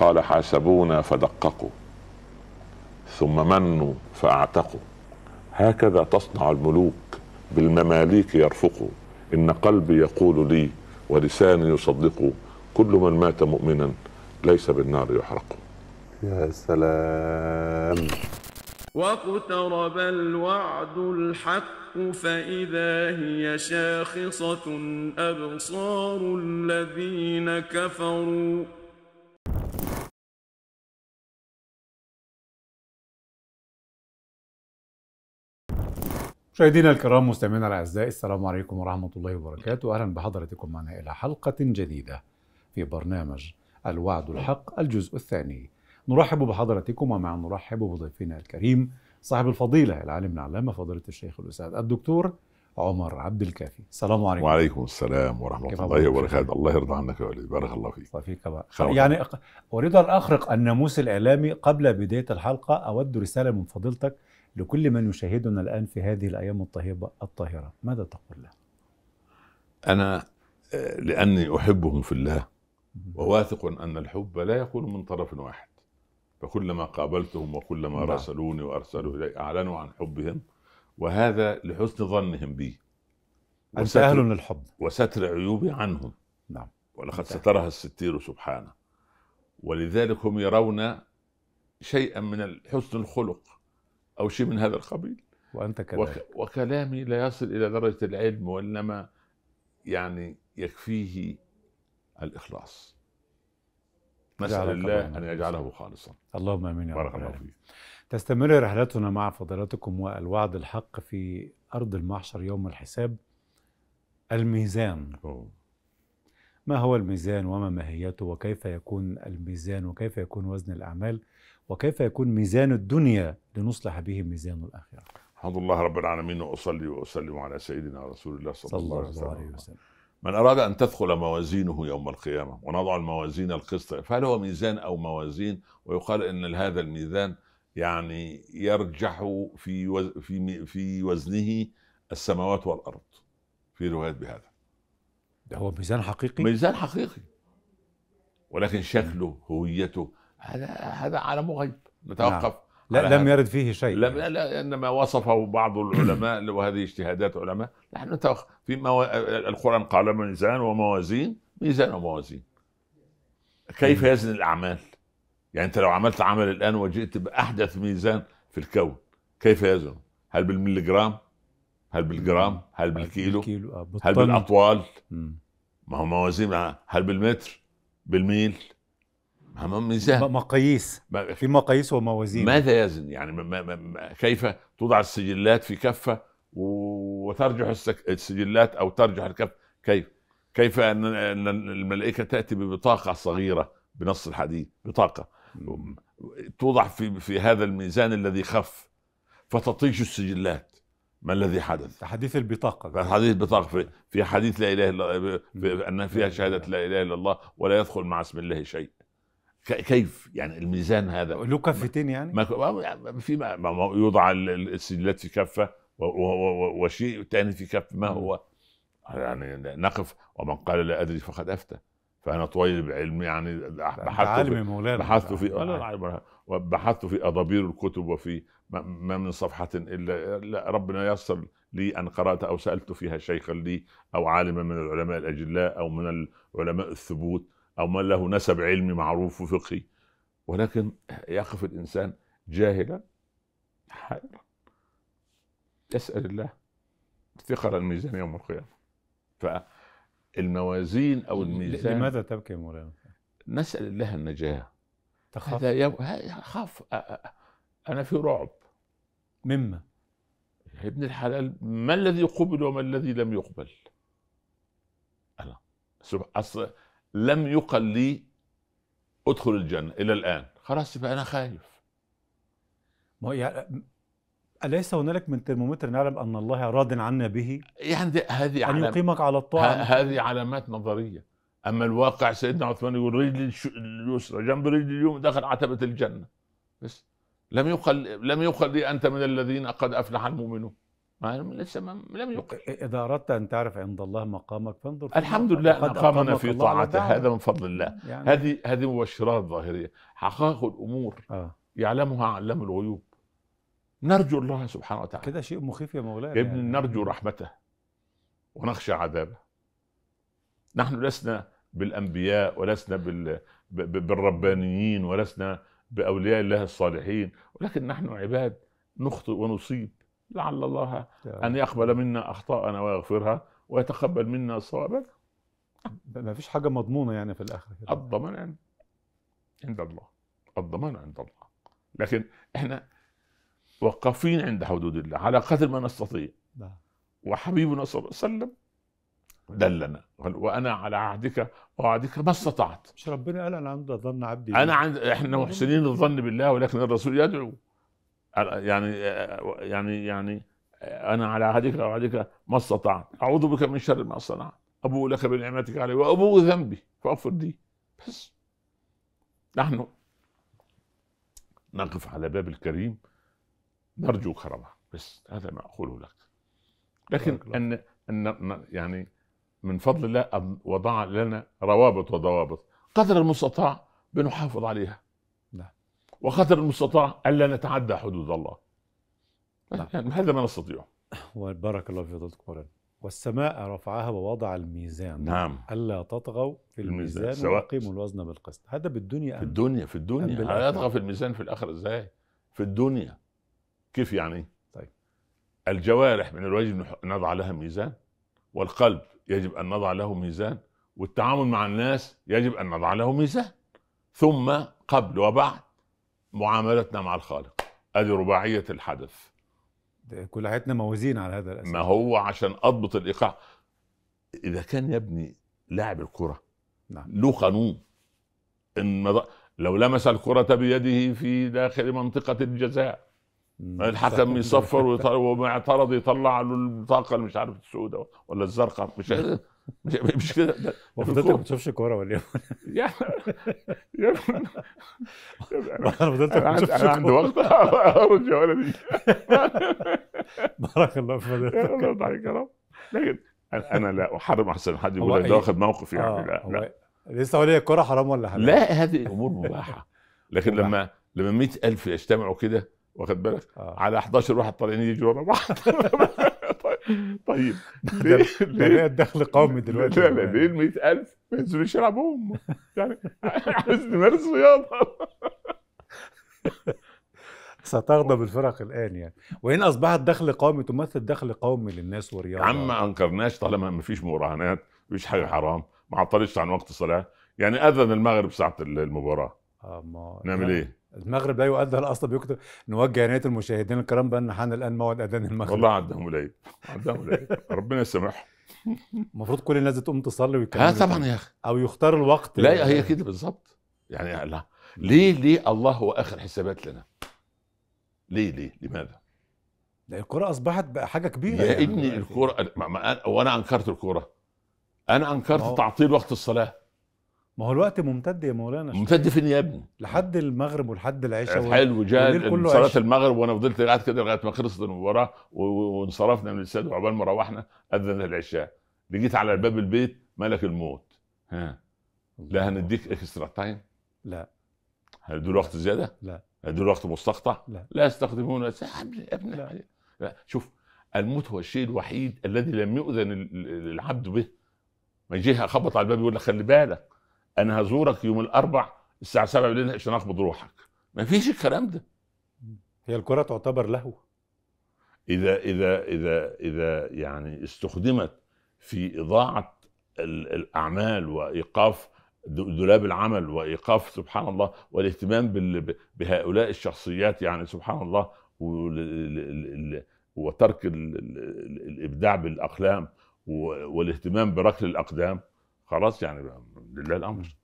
قال حاسبونا فدققوا ثم منوا فاعتقوا هكذا تصنع الملوك بالمماليك يرفقوا ان قلبي يقول لي ولساني يصدق كل من مات مؤمنا ليس بالنار يحرق يا سلام واقترب الوعد الحق فإذا هي شاخصة أبصار الذين كفروا مشاهدينا الكرام مستمعينا الاعزاء السلام عليكم ورحمه الله وبركاته اهلا بحضرتكم معنا الى حلقه جديده في برنامج الوعد الحق الجزء الثاني نرحب بحضرتكم ومع نرحب بضيفنا الكريم صاحب الفضيله العالم العلامه فضيله الشيخ الاستاذ الدكتور عمر عبد الكافي السلام عليكم وعليكم السلام ورحمه الله وبركاته الله يرضى عنك يا وليد بارك الله فيك فيك يعني اريد ان اخرق الناموس الاعلامي قبل بدايه الحلقه اود رساله من فضيلتك لكل من يشاهدنا الآن في هذه الأيام الطيبة الطاهرة ماذا تقول له؟ أنا آه، لأني أحبهم في الله وواثق أن الحب لا يكون من طرف واحد فكلما قابلتهم وكلما نعم. راسلوني وأرسلوا إلي أعلنوا عن حبهم وهذا لحسن ظنهم بي أنت أهل للحب وستر عيوبي عنهم نعم ولقد سترها الستير سبحانه ولذلك هم يرون شيئا من حسن الخلق أو شيء من هذا القبيل وأنت كذلك وكلامي لا يصل إلى درجة العلم وإنما يعني يكفيه الإخلاص نسأل الله أن يجعله خالصا اللهم آمين يا بارك الله فيك تستمر رحلتنا مع فضيلتكم والوعد الحق في أرض المحشر يوم الحساب الميزان ما هو الميزان وما ماهيته وكيف يكون الميزان وكيف يكون وزن الأعمال وكيف يكون ميزان الدنيا لنصلح به ميزان الآخرة الحمد لله رب العالمين وأصلي وأسلم على سيدنا رسول الله صلى, صلى الله, الله عليه وسلم من أراد أن تدخل موازينه يوم القيامة ونضع الموازين القسط فهل هو ميزان أو موازين ويقال أن هذا الميزان يعني يرجح في وز في في وزنه السماوات والأرض في روايات بهذا ده هو ميزان حقيقي ميزان حقيقي ولكن شكله هويته هذا هذا عالم غيب نتوقف نعم. لا لم يرد فيه شيء لم لا, لا انما وصفه بعض العلماء وهذه اجتهادات علماء نحن في مو... القران قال ميزان وموازين ميزان وموازين كيف إيه. يزن الاعمال؟ يعني انت لو عملت عمل الان وجئت باحدث ميزان في الكون كيف يزن؟ هل بالمليجرام؟ هل بالجرام؟ هل بالكيلو؟ هل آه، بالاطوال؟ ما هو موازين آه، هل بالمتر؟ بالميل؟ ميزان مقاييس في مقاييس وموازين ماذا يزن يعني ما ما ما كيف توضع السجلات في كفه وترجح السجلات او ترجح الكف كيف كيف ان الملائكه تاتي ببطاقه صغيره بنص الحديث بطاقه توضع في في هذا الميزان الذي خف فتطيش السجلات ما الذي حدث؟ حديث البطاقه حديث البطاقه في, في حديث لا اله الا الله انها فيها شهاده لا اله الا الله ولا يدخل مع اسم الله شيء كيف يعني الميزان هذا له كفتين يعني ما في ما يوضع السجلات في كفه وشيء ثاني في كف ما هو يعني نقف ومن قال لا ادري فقد افتى فانا طويل العلم يعني بحثت في بحثت في بحثت في اضابير الكتب وفي ما من صفحه الا لا ربنا يسر لي ان قرات او سالت فيها شيخا لي او عالما من العلماء الاجلاء او من العلماء الثبوت او من له نسب علمي معروف وفقهي ولكن يقف الانسان جاهلا حائرا يسال الله ثقل الميزان يوم القيامه فالموازين او الميزان لماذا تبكي مولانا؟ نسال الله النجاه تخاف هذا خاف انا في رعب مما؟ يا ابن الحلال ما الذي قبل وما الذي لم يقبل؟ انا اصل لم يقل لي ادخل الجنه الى الان خلاص يبقى انا خايف ما يعني أليس هنالك من ترمومتر نعلم أن الله راض عنا به؟ يعني هذه أن يقيمك على الطاعة هذه علامات نظرية أما الواقع سيدنا عثمان يقول رجلي اليسرى جنب رجلي اليوم دخل عتبة الجنة بس لم يقل لم يقل لي أنت من الذين قد أفلح المؤمنون لسه ما لم يقل إذا أردت أن تعرف عند الله مقامك فانظر الحمد لله مقامنا في طاعته هذا من فضل الله يعني هذه هذه مبشرات ظاهرية حقائق الأمور آه. يعلمها علام الغيوب نرجو الله سبحانه وتعالى كده شيء مخيف يا مولانا ابن يعني. نرجو رحمته ونخشى عذابه نحن لسنا بالأنبياء ولسنا بال... بالربانيين ولسنا بأولياء الله الصالحين ولكن نحن عباد نخطئ ونصيب لعل الله أن يقبل منا أخطاءنا ويغفرها ويتقبل منا صوابنا ما فيش حاجة مضمونة يعني في الآخر الضمان يعني عند الله الضمان عند الله لكن احنا وقفين عند حدود الله على قدر ما نستطيع نعم. وحبيبنا صلى الله عليه وسلم دلنا قال وانا على عهدك ووعدك ما استطعت مش ربنا قال انا عند ظن عبدي انا عند احنا محسنين الظن بالله ولكن الرسول يدعو يعني يعني يعني انا على عهدك وعهدك ما استطعت اعوذ بك من شر ما صنعت ابو لك بنعمتك علي وابو ذنبي فاغفر لي بس نحن نقف على باب الكريم نرجو كرمه بس هذا ما اقوله لك لكن ان ان يعني من فضل الله ان وضع لنا روابط وضوابط قدر المستطاع بنحافظ عليها وقدر المستطاع الا نتعدى حدود الله نعم. هذا يعني ما نستطيعه وبارك الله في فضلتك مولانا والسماء رفعها ووضع الميزان نعم ألا تطغوا في الميزان, الميزان. وأقيموا الوزن بالقسط هذا بالدنيا في الدنيا في الدنيا يطغى في الميزان في الآخرة إزاي في الدنيا كيف يعني طيب الجوارح من الواجب نضع لها ميزان والقلب يجب أن نضع له ميزان والتعامل مع الناس يجب أن نضع له ميزان ثم قبل وبعد معاملتنا مع الخالق هذه رباعيه الحدث كل حياتنا موازين على هذا الاساس ما هو عشان اضبط الايقاع اذا كان يا ابني لاعب الكره نعم. له قانون ان مض... لو لمس الكره بيده في داخل منطقه الجزاء الحكم يصفر ويطلع وما يطلع له البطاقه اللي مش عارف السوداء ولا الزرقاء مش مش مش كده هو فضلت ما بتشوفش كوره ولا ايه؟ يا يا انا فضلت ما بتشوفش انا عندي وقت اخرج يا ولدي بارك الله في فضيلتك الله يبارك يا رب لكن انا لا احرم احسن حد يقول ده واخد موقف يعني آه، لا لا لسه هو الكوره حرام ولا حلال؟ لا هذه امور مباحه لكن لما لما 100000 يجتمعوا كده واخد بالك آه. على 11 واحد طالعين يجروا ورا بعض طيب ليه الدخل قومي دلوقتي لا ليه ال 100000 ما ينزلوش يلعبوا يعني عايز يعني نمارس رياضه ستغضب الفرق الان يعني وان اصبحت دخل قومي تمثل دخل قومي للناس ورياضه يا عم ما انكرناش طالما ما فيش مراهنات مفيش حاجه حرام ما عطلتش عن وقت الصلاه يعني اذن المغرب ساعه المباراه اه ما نعمل ايه المغرب لا يؤدى الاصل بيكتب نوجه عنايه المشاهدين الكرام بان حان الان موعد اذان المغرب والله عدهم قليل عدهم قليل ربنا يسامحهم المفروض كل الناس تقوم تصلي ويكمل اه طبعا يا اخي او يختار الوقت لا هي كده بالظبط يعني لا ليه ليه الله هو اخر حسابات لنا ليه ليه لماذا لا الكرة أصبحت بقى حاجة كبيرة يا يعني ابني الكرة وأنا أنكرت الكرة أنا أنكرت تعطيل وقت الصلاة ما هو الوقت ممتد يا مولانا ممتد فين يا ابني؟ لحد المغرب ولحد العشاء حلو جاء صلاه المغرب وانا فضلت قاعد كده لغايه ما خلصت المباراه وانصرفنا من الاستاد وعقبال ما روحنا اذن العشاء جيت على باب البيت ملك الموت ها لا هنديك اكسترا تايم لا هندوا وقت زياده؟ لا هندوا وقت مستقطع؟ لا لا يستخدمون يا ابني لا. لا. شوف الموت هو الشيء الوحيد الذي لم يؤذن العبد به ما يجي خبط على الباب يقول لك خلي بالك انا هزورك يوم الاربع الساعه 7 بالليل عشان اخبط روحك ما فيش الكلام ده هي الكره تعتبر لهو اذا اذا اذا اذا يعني استخدمت في اضاعه الاعمال وايقاف دولاب العمل وايقاف سبحان الله والاهتمام بهؤلاء الشخصيات يعني سبحان الله وترك الابداع بالاقلام والاهتمام بركل الاقدام خلاص يعني لله الامر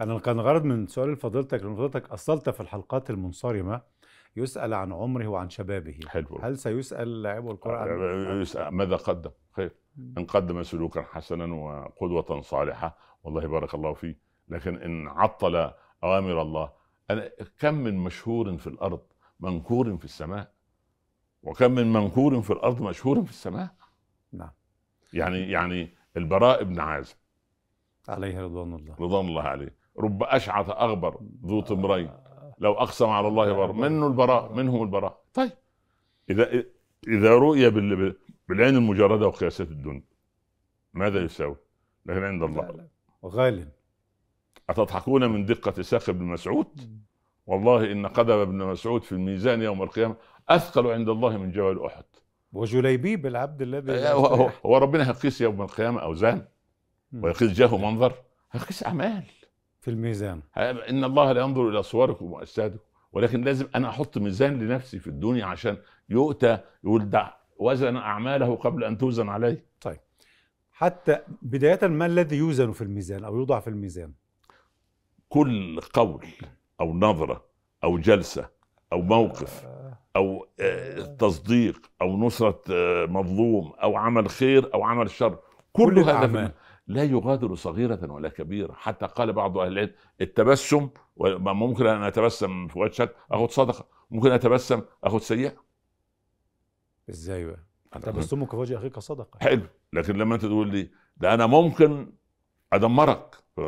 انا كان غرض من سؤال لفضيلتك لان فضيلتك اصلت في الحلقات المنصرمه يسال عن عمره وعن شبابه حلو هل سيسال لاعب عن آه، آه، يسأل ماذا قدم خير ان قدم سلوكا حسنا وقدوه صالحه والله بارك الله فيه لكن ان عطل اوامر الله أنا كم من مشهور في الارض منكور في السماء وكم من منكور في الارض مشهور في السماء نعم يعني يعني البراء بن عازب عليه رضوان الله رضوان الله عليه رب أشعث أغبر ذو طمرين آه. لو أقسم على الله آه. بر منه البراء منهم البراء طيب إذا إذا رؤي بالعين المجردة وقياسات الدنيا ماذا يساوي؟ لكن عند الله غال أتضحكون من دقة ساق ابن مسعود؟ والله إن قدم ابن مسعود في الميزان يوم القيامة أثقل عند الله من جبل أحد وجليبيب العبد الذي آه، هو ربنا هيقيس يوم القيامة أوزان ويقيس جاه منظر هيقيس اعمال في الميزان ان الله لا ينظر الى صوركم واجسادكم ولكن لازم انا احط ميزان لنفسي في الدنيا عشان يؤتى يقول ده وزن اعماله قبل ان توزن عليه طيب حتى بدايه ما الذي يوزن في الميزان او يوضع في الميزان كل قول او نظره او جلسه او موقف آه. او آه، تصديق او نصره آه، مظلوم او عمل خير او عمل شر كل, كل هذا لا يغادر صغيرة ولا كبيرة حتى قال بعض أهل العلم التبسم ممكن أن أتبسم في وجهك أخذ صدقة ممكن أتبسم أخذ سيئة إزاي بقى؟ تبسمك في وجه أخيك صدقة حلو لكن لما أنت تقول لي ده أنا ممكن أدمرك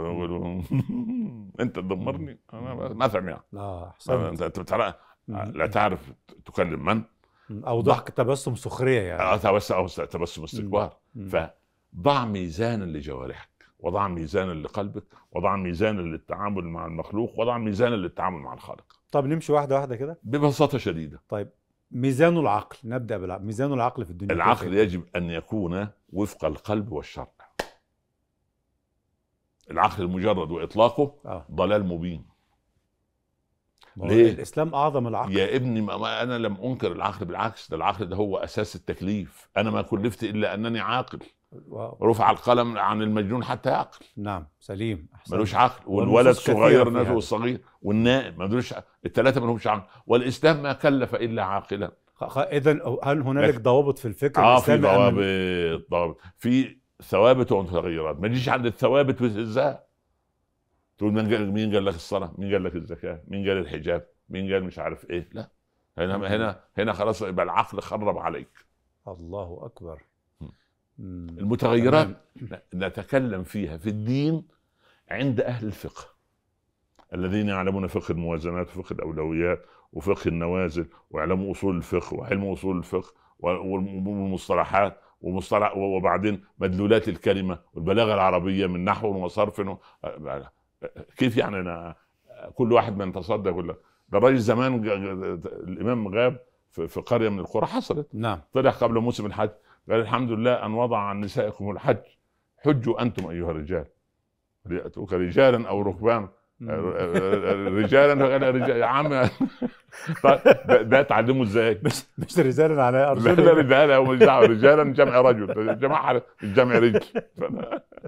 أنت تدمرني أنا أفهم يعني لا أنت لا تعرف تكلم من او ضحك تبسم سخريه يعني اه تبسم استكبار ف ضع ميزانا لجوارحك وضع ميزانا لقلبك وضع ميزانا للتعامل مع المخلوق وضع ميزانا للتعامل مع الخالق طب نمشي واحده واحده كده ببساطه شديده طيب ميزان العقل نبدا بالعقل ميزان العقل في الدنيا العقل يجب ان يكون وفق القلب والشرع العقل المجرد واطلاقه آه. ضلال مبين ليه؟ الاسلام اعظم العقل يا ابني ما انا لم انكر العقل بالعكس ده العقل ده هو اساس التكليف انا ما كلفت الا انني عاقل رفع القلم عن المجنون حتى يعقل نعم سليم أحسن. ملوش عقل والولد صغير نفسه الصغير والنائم ملوش الثلاثه ملهمش عقل والاسلام ما كلف الا عاقلا اذا هل هنالك إيه. ضوابط في الفكر اه في ضوابط ضوابط في ثوابت ومتغيرات ما تجيش عند الثوابت وتهزها تقول من قال مين قال لك الصلاه مين قال لك الزكاه مين قال الحجاب مين قال مش عارف ايه لا هنا هنا هنا خلاص يبقى العقل خرب عليك الله اكبر المتغيرات نعم. نتكلم فيها في الدين عند أهل الفقه الذين يعلمون فقه الموازنات وفقه الأولويات وفقه النوازل ويعلموا أصول الفقه وعلم أصول الفقه والمصطلحات ومصطلح وبعدين مدلولات الكلمة والبلاغة العربية من نحو وصرف كيف يعني أنا كل واحد من يقول لك ده الراجل زمان الإمام غاب في قرية من القرى حصلت نعم طلع قبل موسم الحج قال الحمد لله أن وضع عن نسائكم الحج حجوا أنتم أيها الرجال ليأتوك رجالا أو ركبانا رجالا رجال يا عم طيب ده تعلمه ازاي؟ مش مش رجالا على ارجل لا رجالا هو مش دعوه رجالا جمع رجل جمع جمع رجل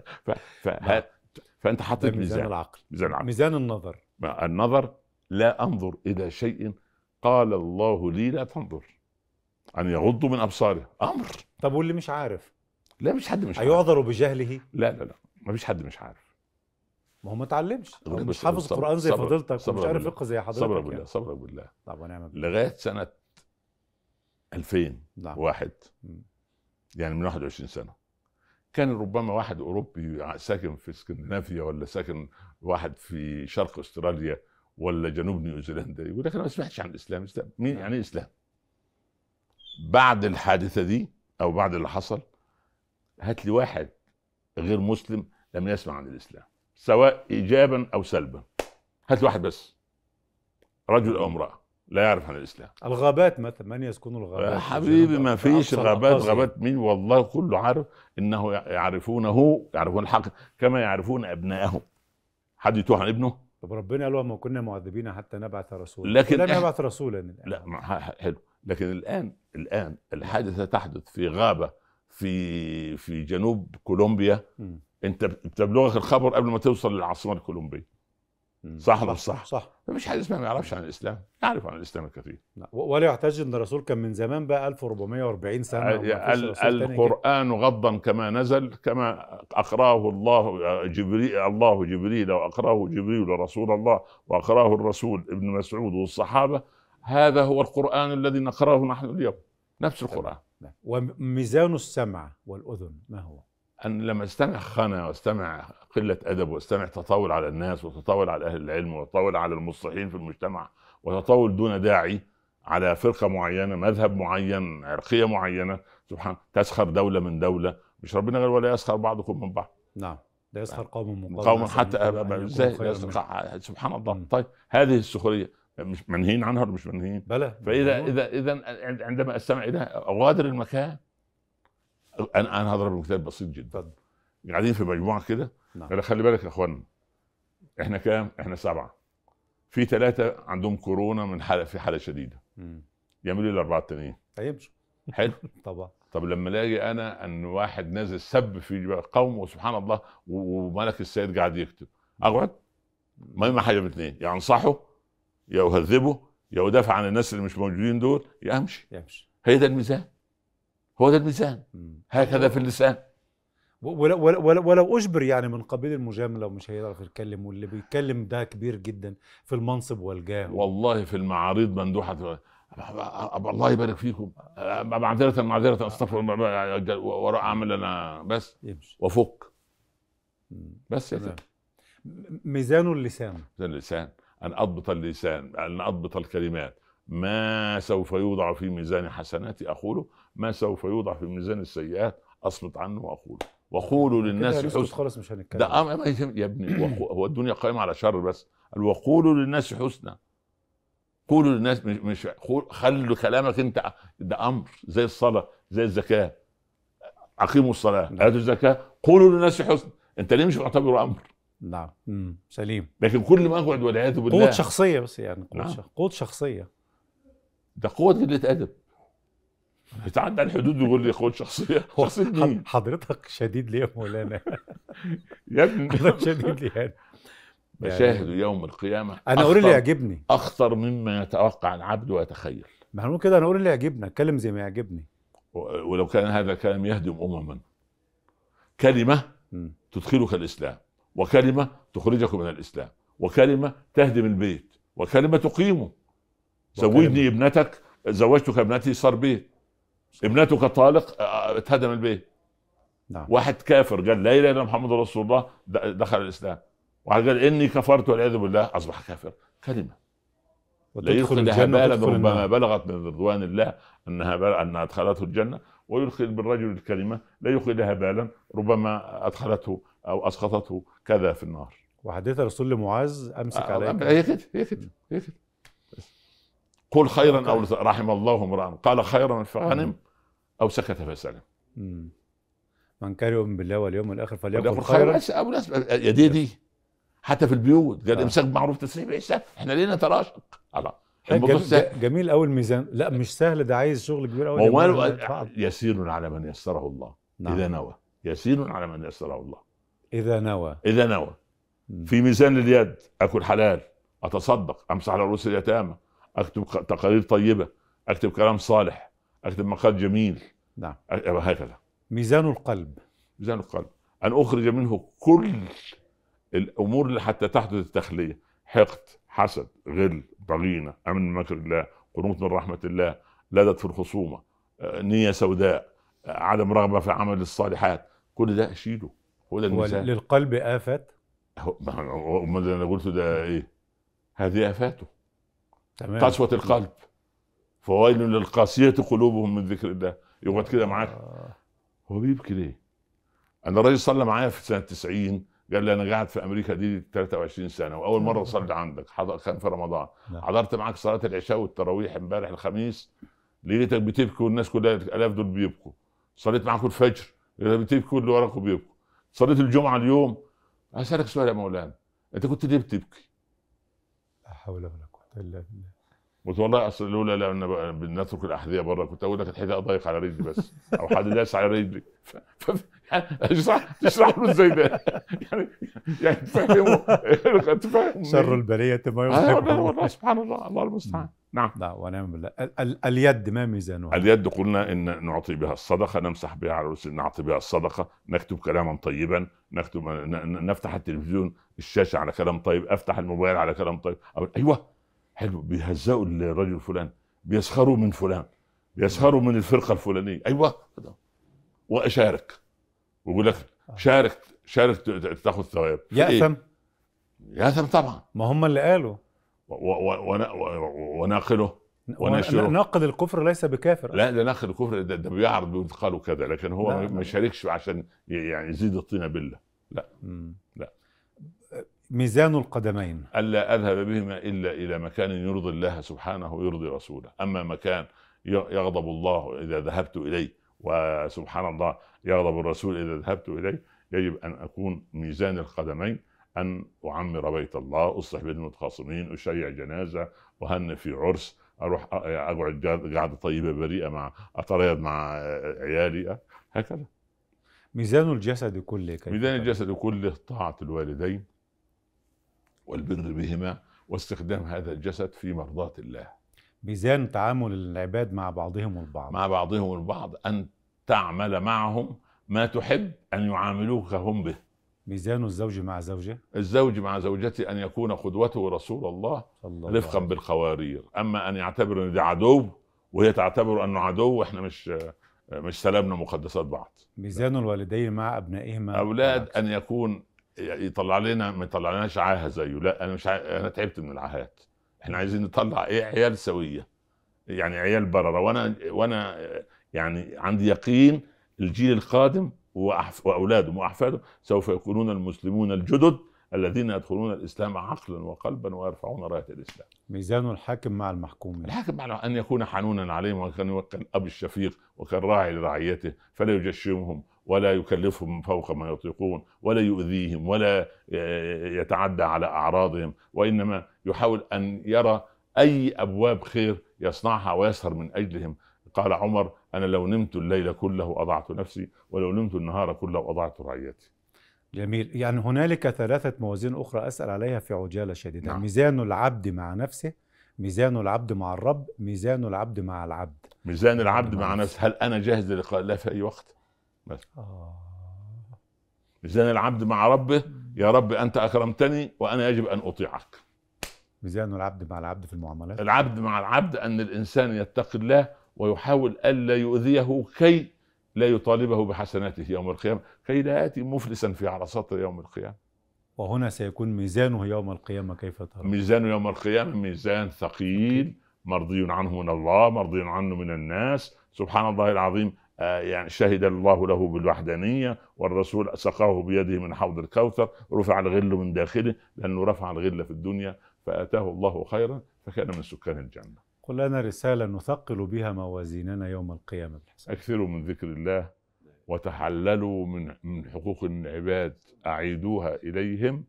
فانت حطيت ميزان العقل ميزان العقل ميزان النظر النظر لا انظر الى شيء قال الله لي لا تنظر ان يغضوا من ابصاره امر طب واللي مش عارف لا مش حد مش عارف هيعذر بجهله لا لا لا ما فيش حد مش عارف ما هو ما اتعلمش مش حافظ قران زي فضيلتك ومش عارف فقه زي إيه حضرتك صبر بالله يعني. بالله طب ونعم بالله لغايه سنه 2001 نعم. يعني من 21 سنه كان ربما واحد اوروبي ساكن في اسكندنافيا ولا ساكن واحد في شرق استراليا ولا جنوب نيوزيلندا يقول لك انا ما سمعتش عن الاسلام مين نعم. يعني اسلام بعد الحادثه دي او بعد اللي حصل هات لي واحد غير مسلم لم يسمع عن الاسلام سواء ايجابا او سلبا هات لي واحد بس رجل او امراه لا يعرف عن الاسلام الغابات مثلا من يسكن الغابات حبيبي ما فيش غابات غابات مين والله كله عارف انه يعرفونه يعرفون الحق كما يعرفون ابنائهم حد يتوه عن ابنه طب ربنا قال وما كنا معذبين حتى نبعث رسولا لكن لم يبعث رسولا لا حلو لكن الان الان الحادثه تحدث في غابه في في جنوب كولومبيا م. انت بتبلغك الخبر قبل ما توصل للعاصمه الكولومبيه صح ولا صح؟ صح مفيش حد اسمه ما يعرفش عن الاسلام، يعرف عن الاسلام الكثير ولا يعتز ان الرسول كان من زمان بقى 1440 سنه آه، القران غضا كما نزل كما اقراه الله جبريل الله جبريل واقراه جبريل رسول الله واقراه الرسول ابن مسعود والصحابه هذا هو القرآن الذي نقرأه نحن اليوم نفس القرآن نعم. وميزان السمع والأذن ما هو؟ أن لما استمع خنا واستمع قلة أدب واستمع تطاول على الناس وتطاول على أهل العلم وتطاول على المصلحين في المجتمع وتطاول دون داعي على فرقة معينة مذهب معين عرقية معينة سبحان تسخر دولة من دولة مش ربنا قال ولا يسخر بعضكم من بعض نعم لا يسخر نعم. قوم من قوم حتى سبحان الله طيب هذه السخريه مش منهيين عنها ولا مش منهيين بلى فاذا اذا اذا عندما استمع الى اغادر المكان انا انا هضرب المثال بسيط جدا قاعدين في مجموعه كده نعم. خلي بالك يا اخوانا احنا كام؟ احنا سبعه في ثلاثه عندهم كورونا من حاله في حاله شديده امم يعملوا ايه الاربعه التانيين؟ هيمشوا حلو طبعا طب لما الاقي انا ان واحد نازل سب في قومه وسبحان الله وملك السيد قاعد يكتب اقعد ما ما حاجه من اثنين يعني انصحه يا اهذبه يا ادافع عن الناس اللي مش موجودين دول يا امشي يمشي هي ده الميزان هو ده الميزان هكذا في اللسان ولو, ولو, ولو اجبر يعني من قبيل المجامله ومش هيعرف يتكلم واللي بيتكلم ده كبير جدا في المنصب والجاه والله في المعارض مندوحه الله يبارك فيكم معذره معذره استغفر وراء اعمل انا بس يمشي وافك بس يا ميزان اللسان ميزان اللسان أن أضبط اللسان أن أضبط الكلمات ما سوف يوضع في ميزان حسناتي أقوله ما سوف يوضع في ميزان السيئات أصمت عنه وأقوله وقولوا للناس حسنا خلاص مش هنتكلم ده يا ابني هو الدنيا قائمة على شر بس وقولوا للناس حسنا قولوا للناس مش مش خلوا كلامك انت ده امر زي الصلاه زي الزكاه اقيموا الصلاه نعم. اتوا الزكاه قولوا للناس حسنا انت ليه مش معتبره امر نعم سليم لكن كل ما اقعد والعياذ بالله قوه شخصيه بس يعني قوه نعم. قوه شخصيه ده قوه قله ادب بتعدى الحدود ويقول لي قوه شخصيه شخصيه مين؟ حضرتك شديد ليه يا مولانا؟ يا ابني حضرتك شديد ليه يعني. مشاهد يوم القيامه انا اقول اللي يعجبني اخطر مما يتوقع العبد ويتخيل ما هو كده انا اقول اللي يعجبنا اتكلم زي ما يعجبني ولو كان هذا الكلام يهدم امما كلمه تدخلك الاسلام وكلمة تخرجك من الإسلام وكلمة تهدم البيت وكلمة تقيمه زوجني ابنتك زوجتك ابنتي صار بيت ابنتك طالق اتهدم آه، آه، البيت نعم. واحد كافر قال لا اله الا محمد رسول الله دخل الاسلام واحد قال اني كفرت والعياذ بالله اصبح كافر كلمه لا يدخل الجنة ربما بلغت من رضوان الله انها انها ادخلته الجنه ويلقي بالرجل الكلمه لا لها بالا ربما ادخلته او اسقطته كذا في النار وحديث الرسول لمعاذ امسك آه عليك هي آه، كده هي كده هي كده قل خيرا او رحم الله امرا قال خيرا فغنم آه. او سكت فسلم من كان يؤمن بالله واليوم الاخر فليقل خيرا او يا دي دي حتى في البيوت قال آه. امساك معروف تسليم عيسى احنا ليه نتراشق إيه، جميل قوي الميزان لا مش سهل ده عايز شغل كبير قوي يسير على من يسره الله نعم. اذا نوى يسير على من يسره الله اذا نوى اذا نوى في ميزان اليد اكل حلال اتصدق امسح على رؤوس اليتامى اكتب تقارير طيبه اكتب كلام صالح اكتب مقال جميل نعم هكذا ميزان القلب ميزان القلب ان اخرج منه كل الامور اللي حتى تحدث التخليه حقد حسد غل ضغينه امن من مكر الله قنوط من رحمه الله لذة في الخصومه نيه سوداء عدم رغبه في عمل الصالحات كل ده اشيله هو ده النساء للقلب آفات امال انا قلت ده ايه؟ هذه آفاته تمام قسوة القلب فويل للقاسية قلوبهم من ذكر الله يقعد كده معاك آه. هو بيبكي ليه؟ انا الراجل صلى معايا في سنة 90 قال لي انا قاعد في امريكا دي 23 سنه واول مره اصلي عندك كان في رمضان نعم. حضرت معاك صلاه العشاء والتراويح امبارح الخميس لقيتك بتبكي والناس كلها الالاف دول بيبكوا صليت معاكم الفجر بتبكي واللي وراكم بيبكوا صليت الجمعه اليوم أسألك سؤال يا مولانا انت كنت ليه بتبكي؟ لا حول ولا قوه الا بالله قلت والله اصل لولا لما بنترك الاحذيه بره كنت اقول لك الحذاء ضيق على رجلي بس او حد داس على رجلي اشرح يعني تشرح له ازاي ده يعني يعني تفهمه يعني تفهمه شر البريه ما يصحبه آه، والله سبحان الله الله المستعان نعم لا ونعم بالله اليد ما ميزانها اليد قلنا ان نعطي بها الصدقه نمسح بها على رؤوسنا نعطي بها الصدقه نكتب كلاما طيبا نكتب نفتح التلفزيون الشاشه على كلام طيب افتح الموبايل على كلام طيب ايوه حلو بيهزئوا الرجل فلان بيسخروا من فلان بيسخروا من الفرقه الفلانيه ايوه واشارك ويقول لك شارك شارك تاخذ ثواب ياثم إيه؟ ياثم طبعا ما هم اللي قالوا وناقله ونشره ناقد الكفر ليس بكافر لا ده ناقد الكفر ده, ده بيعرض بيقول كذا لكن هو ما يشاركش عشان يعني يزيد الطينه بله لا لا ميزان القدمين الا اذهب بهما الا الى مكان يرضي الله سبحانه ويرضي رسوله اما مكان يغضب الله اذا ذهبت اليه وسبحان الله يغضب الرسول اذا ذهبت اليه يجب ان اكون ميزان القدمين أن أعمر بيت الله أصلح بين المتخاصمين أشيع جنازة أهنئ في عرس أروح أقعد قعدة طيبة بريئة مع أتريض مع عيالي أه، هكذا ميزان الجسد كله ميزان الجسد كله طاعة الوالدين والبر بهما واستخدام هذا الجسد في مرضاة الله ميزان تعامل العباد مع بعضهم البعض مع بعضهم البعض أن تعمل معهم ما تحب أن يعاملوك هم به ميزان الزوج مع زوجه الزوج مع زوجته أن يكون قدوته رسول الله رفقا بالقوارير أما أن يعتبر أن ده عدو وهي تعتبر أنه عدو واحنا مش مش سلامنا مقدسات بعض ميزان الوالدين مع أبنائهما أولاد أن يكون يطلع لنا ما يطلعناش عاهه زيه لا انا مش عا... انا تعبت من العاهات احنا عايزين نطلع ايه عيال سويه يعني عيال برره وانا وانا يعني عندي يقين الجيل القادم واولادهم واحفادهم سوف يكونون المسلمون الجدد الذين يدخلون الاسلام عقلا وقلبا ويرفعون رايه الاسلام. ميزان الحاكم مع المحكوم الحاكم مع ان يكون حنونا عليهم وكان اب الشفيق وكان راعي لرعيته فلا يجشمهم ولا يكلفهم فوق ما يطيقون ولا يؤذيهم ولا يتعدى على اعراضهم وانما يحاول ان يرى اي ابواب خير يصنعها ويسهر من اجلهم قال عمر أنا لو نمت الليل كله أضعت نفسي ولو نمت النهار كله أضعت رعيتي جميل يعني هنالك ثلاثة موازين أخرى أسأل عليها في عجالة شديدة نعم. ميزان العبد مع نفسه ميزان العبد مع الرب ميزان العبد مع العبد ميزان يعني العبد مع نفسه هل أنا جاهز للقاء الله في أي وقت بس. آه. ميزان العبد مع ربه يا رب أنت أكرمتني وأنا يجب أن أطيعك ميزان العبد مع العبد في المعاملات العبد مع العبد أن الإنسان يتقي الله ويحاول ألا يؤذيه كي لا يطالبه بحسناته يوم القيامة كي لا يأتي مفلسا في عرصات يوم القيامة وهنا سيكون ميزانه يوم القيامة كيف ترى ميزانه يوم القيامة ميزان ثقيل مرضي عنه من الله مرضي عنه من الناس سبحان الله العظيم آه، يعني شهد الله له بالوحدانية والرسول سقاه بيده من حوض الكوثر رفع الغل من داخله لأنه رفع الغل في الدنيا فآتاه الله خيرا فكان من سكان الجنة قل لنا رسالة نثقل بها موازيننا يوم القيامة بالحساب أكثروا من ذكر الله وتحللوا من من حقوق العباد أعيدوها إليهم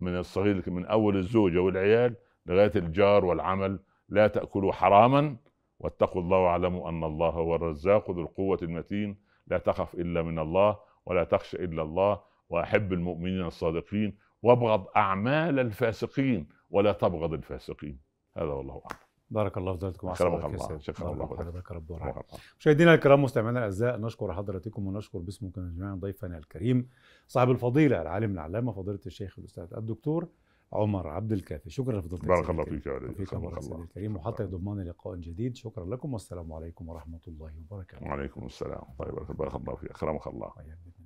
من الصغير من أول الزوجة والعيال لغاية الجار والعمل لا تأكلوا حراما واتقوا الله واعلموا أن الله هو الرزاق ذو القوة المتين لا تخف إلا من الله ولا تخش إلا الله وأحب المؤمنين الصادقين وابغض أعمال الفاسقين ولا تبغض الفاسقين هذا والله أعلم بارك الله في حضرتكم اكرمك الله شكرا الله حضرتك رب ورحمه مشاهدينا الكرام مستمعينا الاعزاء نشكر حضراتكم ونشكر باسمكم جميعا ضيفنا الكريم صاحب الفضيله العالم العلامه فضيله الشيخ الاستاذ الدكتور عمر عبد الكافي شكرا لفضيلتك بارك الله فيك يا الله الكريم وحتى يضمن لقاء جديد شكرا لكم والسلام عليكم ورحمه الله وبركاته وعليكم السلام طيب بارك الله فيك اكرمك الله